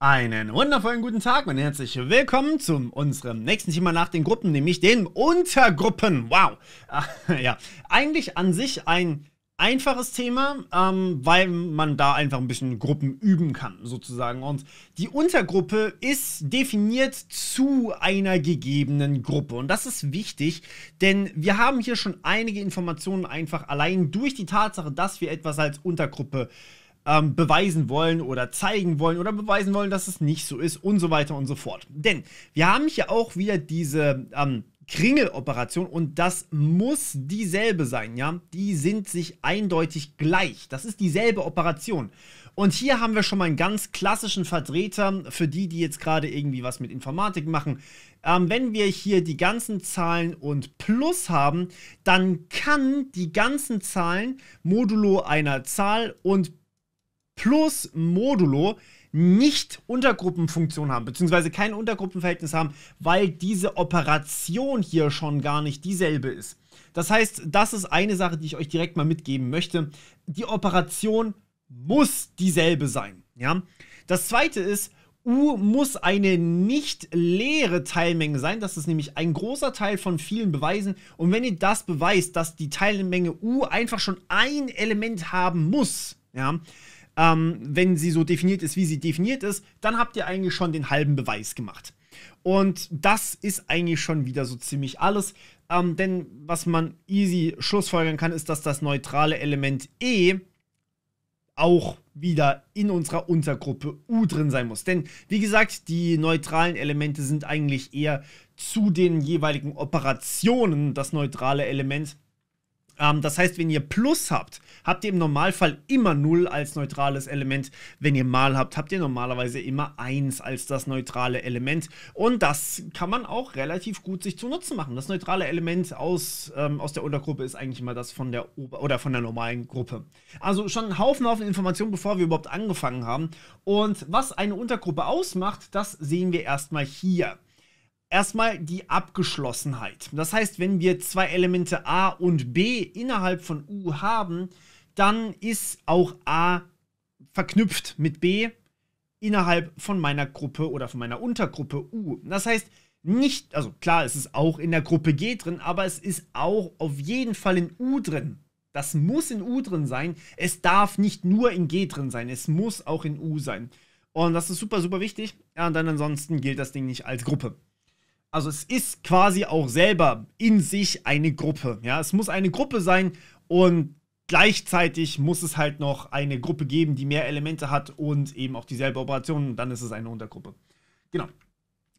Einen wundervollen guten Tag und herzlich willkommen zu unserem nächsten Thema nach den Gruppen, nämlich den Untergruppen. Wow. ja, eigentlich an sich ein einfaches Thema, ähm, weil man da einfach ein bisschen Gruppen üben kann, sozusagen. Und die Untergruppe ist definiert zu einer gegebenen Gruppe. Und das ist wichtig, denn wir haben hier schon einige Informationen einfach allein durch die Tatsache, dass wir etwas als Untergruppe äh, ähm, beweisen wollen oder zeigen wollen oder beweisen wollen, dass es nicht so ist und so weiter und so fort. Denn wir haben hier auch wieder diese ähm, Kringeloperation und das muss dieselbe sein, ja. Die sind sich eindeutig gleich. Das ist dieselbe Operation. Und hier haben wir schon mal einen ganz klassischen Vertreter für die, die jetzt gerade irgendwie was mit Informatik machen. Ähm, wenn wir hier die ganzen Zahlen und Plus haben, dann kann die ganzen Zahlen modulo einer Zahl und plus Modulo nicht Untergruppenfunktion haben, beziehungsweise kein Untergruppenverhältnis haben, weil diese Operation hier schon gar nicht dieselbe ist. Das heißt, das ist eine Sache, die ich euch direkt mal mitgeben möchte. Die Operation muss dieselbe sein. Ja? Das zweite ist, U muss eine nicht leere Teilmenge sein. Das ist nämlich ein großer Teil von vielen Beweisen. Und wenn ihr das beweist, dass die Teilmenge U einfach schon ein Element haben muss, ja, ähm, wenn sie so definiert ist, wie sie definiert ist, dann habt ihr eigentlich schon den halben Beweis gemacht. Und das ist eigentlich schon wieder so ziemlich alles. Ähm, denn was man easy schlussfolgern kann, ist, dass das neutrale Element E auch wieder in unserer Untergruppe U drin sein muss. Denn wie gesagt, die neutralen Elemente sind eigentlich eher zu den jeweiligen Operationen das neutrale Element ähm, das heißt, wenn ihr Plus habt, habt ihr im Normalfall immer 0 als neutrales Element. Wenn ihr Mal habt, habt ihr normalerweise immer 1 als das neutrale Element. Und das kann man auch relativ gut sich zu Nutzen machen. Das neutrale Element aus, ähm, aus der Untergruppe ist eigentlich immer das von der Ober oder von der normalen Gruppe. Also schon ein Haufen, Haufen Informationen, bevor wir überhaupt angefangen haben. Und was eine Untergruppe ausmacht, das sehen wir erstmal hier erstmal die Abgeschlossenheit. Das heißt, wenn wir zwei Elemente a und b innerhalb von u haben, dann ist auch a verknüpft mit b innerhalb von meiner Gruppe oder von meiner Untergruppe u. Das heißt, nicht, also klar, es ist auch in der Gruppe G drin, aber es ist auch auf jeden Fall in U drin. Das muss in U drin sein. Es darf nicht nur in G drin sein. Es muss auch in U sein. Und das ist super, super wichtig. Ja, und dann ansonsten gilt das Ding nicht als Gruppe. Also es ist quasi auch selber in sich eine Gruppe. Ja, es muss eine Gruppe sein und gleichzeitig muss es halt noch eine Gruppe geben, die mehr Elemente hat und eben auch dieselbe Operation. Und dann ist es eine Untergruppe. Genau.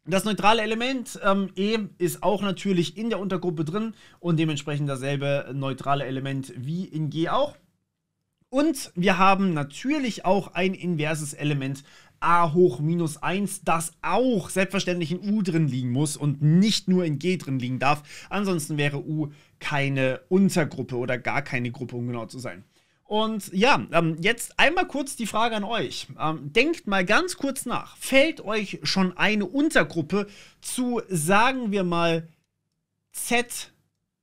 Das neutrale Element ähm, E ist auch natürlich in der Untergruppe drin und dementsprechend dasselbe neutrale Element wie in G auch. Und wir haben natürlich auch ein inverses Element a hoch minus 1, das auch selbstverständlich in u drin liegen muss und nicht nur in g drin liegen darf. Ansonsten wäre u keine Untergruppe oder gar keine Gruppe, um genau zu sein. Und ja, ähm, jetzt einmal kurz die Frage an euch. Ähm, denkt mal ganz kurz nach. Fällt euch schon eine Untergruppe zu, sagen wir mal, Z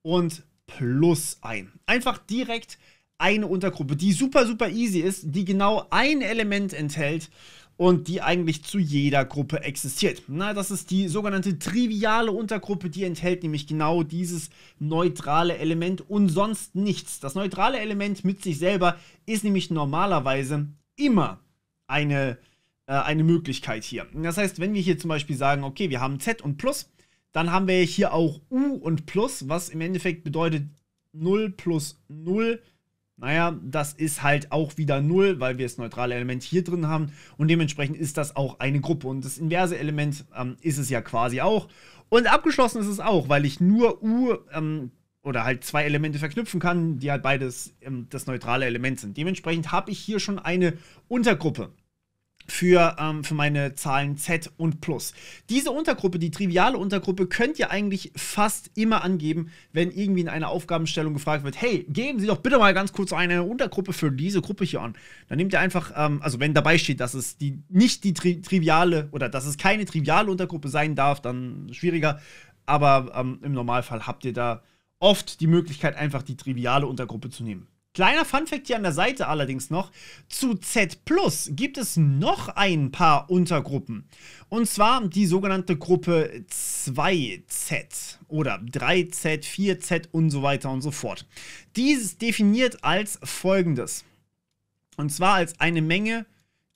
und Plus ein? Einfach direkt eine Untergruppe, die super, super easy ist, die genau ein Element enthält und die eigentlich zu jeder Gruppe existiert. Na, das ist die sogenannte triviale Untergruppe, die enthält nämlich genau dieses neutrale Element und sonst nichts. Das neutrale Element mit sich selber ist nämlich normalerweise immer eine, äh, eine Möglichkeit hier. Das heißt, wenn wir hier zum Beispiel sagen, okay, wir haben Z und Plus, dann haben wir hier auch U und Plus, was im Endeffekt bedeutet 0 plus 0 naja, das ist halt auch wieder 0, weil wir das neutrale Element hier drin haben und dementsprechend ist das auch eine Gruppe. Und das inverse Element ähm, ist es ja quasi auch. Und abgeschlossen ist es auch, weil ich nur U ähm, oder halt zwei Elemente verknüpfen kann, die halt beides ähm, das neutrale Element sind. Dementsprechend habe ich hier schon eine Untergruppe für, ähm, für meine Zahlen Z und Plus. Diese Untergruppe, die triviale Untergruppe, könnt ihr eigentlich fast immer angeben, wenn irgendwie in einer Aufgabenstellung gefragt wird, hey, geben Sie doch bitte mal ganz kurz eine Untergruppe für diese Gruppe hier an. Dann nehmt ihr einfach, ähm, also wenn dabei steht, dass es die, nicht die tri triviale oder dass es keine triviale Untergruppe sein darf, dann schwieriger. Aber ähm, im Normalfall habt ihr da oft die Möglichkeit, einfach die triviale Untergruppe zu nehmen. Kleiner Funfact hier an der Seite allerdings noch. Zu Z Plus gibt es noch ein paar Untergruppen. Und zwar die sogenannte Gruppe 2Z oder 3Z, 4Z und so weiter und so fort. Dies definiert als folgendes. Und zwar als eine Menge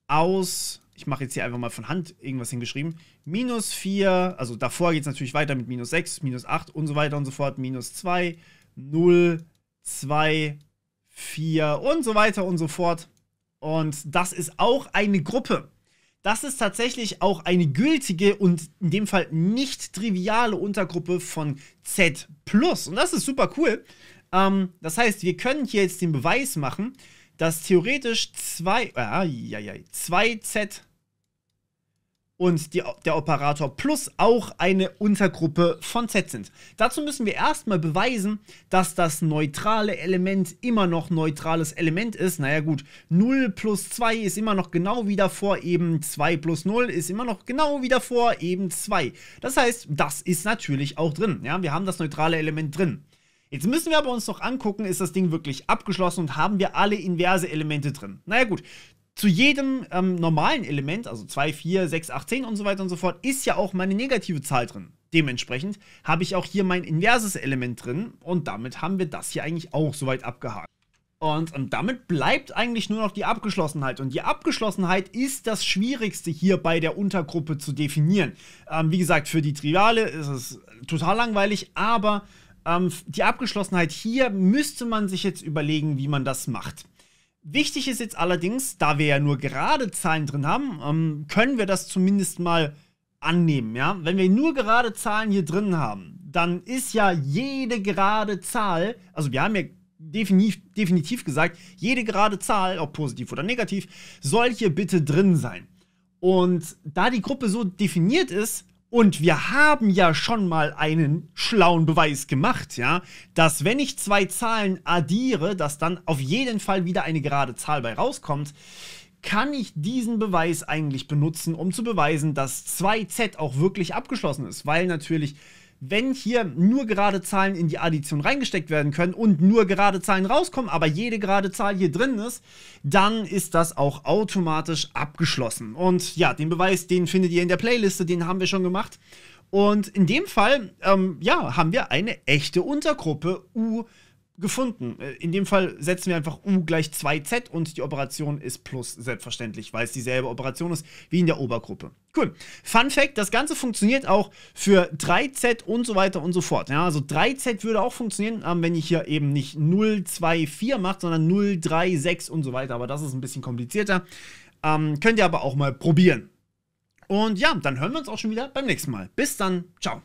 aus, ich mache jetzt hier einfach mal von Hand irgendwas hingeschrieben, minus 4, also davor geht es natürlich weiter mit minus 6, minus 8 und so weiter und so fort, minus 2, 0, 2, 4 und so weiter und so fort. Und das ist auch eine Gruppe. Das ist tatsächlich auch eine gültige und in dem Fall nicht triviale Untergruppe von Z. Und das ist super cool. Ähm, das heißt, wir können hier jetzt den Beweis machen, dass theoretisch 2 äh, ah, ja, ja, Z und die, der Operator plus auch eine Untergruppe von Z sind. Dazu müssen wir erstmal beweisen, dass das neutrale Element immer noch neutrales Element ist. Naja gut, 0 plus 2 ist immer noch genau wie davor, eben 2 plus 0 ist immer noch genau wie davor, eben 2. Das heißt, das ist natürlich auch drin. Ja, wir haben das neutrale Element drin. Jetzt müssen wir aber uns noch angucken, ist das Ding wirklich abgeschlossen und haben wir alle inverse Elemente drin. Naja gut, zu jedem ähm, normalen Element, also 2, 4, 6, 8, 10 und so weiter und so fort, ist ja auch meine negative Zahl drin. Dementsprechend habe ich auch hier mein inverses Element drin und damit haben wir das hier eigentlich auch soweit abgehakt. Und ähm, damit bleibt eigentlich nur noch die Abgeschlossenheit. Und die Abgeschlossenheit ist das Schwierigste hier bei der Untergruppe zu definieren. Ähm, wie gesagt, für die Triviale ist es total langweilig, aber ähm, die Abgeschlossenheit hier müsste man sich jetzt überlegen, wie man das macht. Wichtig ist jetzt allerdings, da wir ja nur gerade Zahlen drin haben, ähm, können wir das zumindest mal annehmen. Ja? Wenn wir nur gerade Zahlen hier drin haben, dann ist ja jede gerade Zahl, also wir haben ja definitiv, definitiv gesagt, jede gerade Zahl, ob positiv oder negativ, soll hier bitte drin sein. Und da die Gruppe so definiert ist, und wir haben ja schon mal einen schlauen Beweis gemacht, ja, dass wenn ich zwei Zahlen addiere, dass dann auf jeden Fall wieder eine gerade Zahl bei rauskommt. Kann ich diesen Beweis eigentlich benutzen, um zu beweisen, dass 2z auch wirklich abgeschlossen ist? Weil natürlich wenn hier nur gerade Zahlen in die Addition reingesteckt werden können und nur gerade Zahlen rauskommen, aber jede gerade Zahl hier drin ist, dann ist das auch automatisch abgeschlossen. Und ja, den Beweis, den findet ihr in der Playliste, den haben wir schon gemacht. Und in dem Fall, ähm, ja, haben wir eine echte Untergruppe U gefunden. Äh, in dem Fall setzen wir einfach U gleich 2Z und die Operation ist plus selbstverständlich, weil es dieselbe Operation ist wie in der Obergruppe. Cool. Fun Fact, das Ganze funktioniert auch für 3Z und so weiter und so fort. Ja, also 3Z würde auch funktionieren, ähm, wenn ich hier eben nicht 0, 2, 4 macht, sondern 0, 3, 6 und so weiter. Aber das ist ein bisschen komplizierter. Ähm, könnt ihr aber auch mal probieren. Und ja, dann hören wir uns auch schon wieder beim nächsten Mal. Bis dann. Ciao.